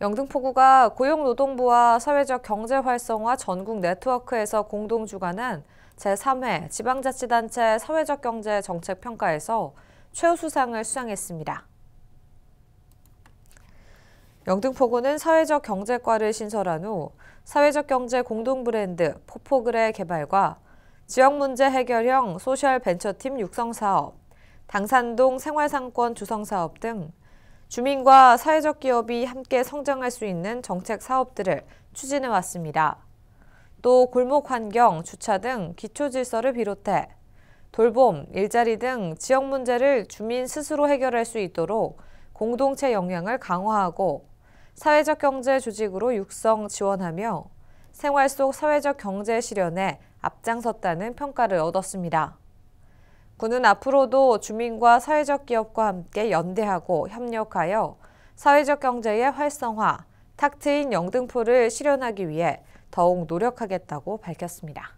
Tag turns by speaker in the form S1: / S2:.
S1: 영등포구가 고용노동부와 사회적 경제 활성화 전국 네트워크에서 공동 주관한 제3회 지방자치단체 사회적 경제 정책 평가에서 최우수상을 수상했습니다. 영등포구는 사회적 경제과를 신설한 후 사회적 경제 공동 브랜드 포포그레 개발과 지역 문제 해결형 소셜 벤처팀 육성 사업, 당산동 생활상권 주성 사업 등 주민과 사회적 기업이 함께 성장할 수 있는 정책 사업들을 추진해 왔습니다. 또 골목 환경, 주차 등 기초 질서를 비롯해 돌봄, 일자리 등 지역 문제를 주민 스스로 해결할 수 있도록 공동체 역량을 강화하고 사회적 경제 조직으로 육성 지원하며 생활 속 사회적 경제 실현에 앞장섰다는 평가를 얻었습니다. 군은 앞으로도 주민과 사회적 기업과 함께 연대하고 협력하여 사회적 경제의 활성화, 탁 트인 영등포를 실현하기 위해 더욱 노력하겠다고 밝혔습니다.